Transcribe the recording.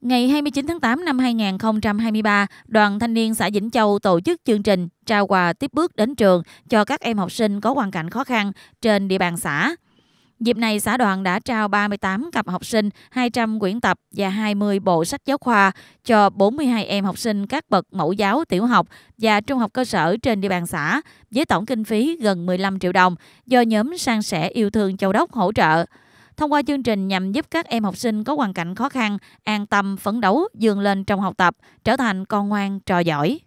Ngày 29 tháng 8 năm 2023, Đoàn Thanh niên xã Vĩnh Châu tổ chức chương trình trao quà tiếp bước đến trường cho các em học sinh có hoàn cảnh khó khăn trên địa bàn xã. Dịp này, xã đoàn đã trao 38 cặp học sinh, 200 quyển tập và 20 bộ sách giáo khoa cho 42 em học sinh các bậc mẫu giáo tiểu học và trung học cơ sở trên địa bàn xã với tổng kinh phí gần 15 triệu đồng do nhóm sang sẻ yêu thương Châu Đốc hỗ trợ. Thông qua chương trình nhằm giúp các em học sinh có hoàn cảnh khó khăn, an tâm, phấn đấu, dường lên trong học tập, trở thành con ngoan, trò giỏi.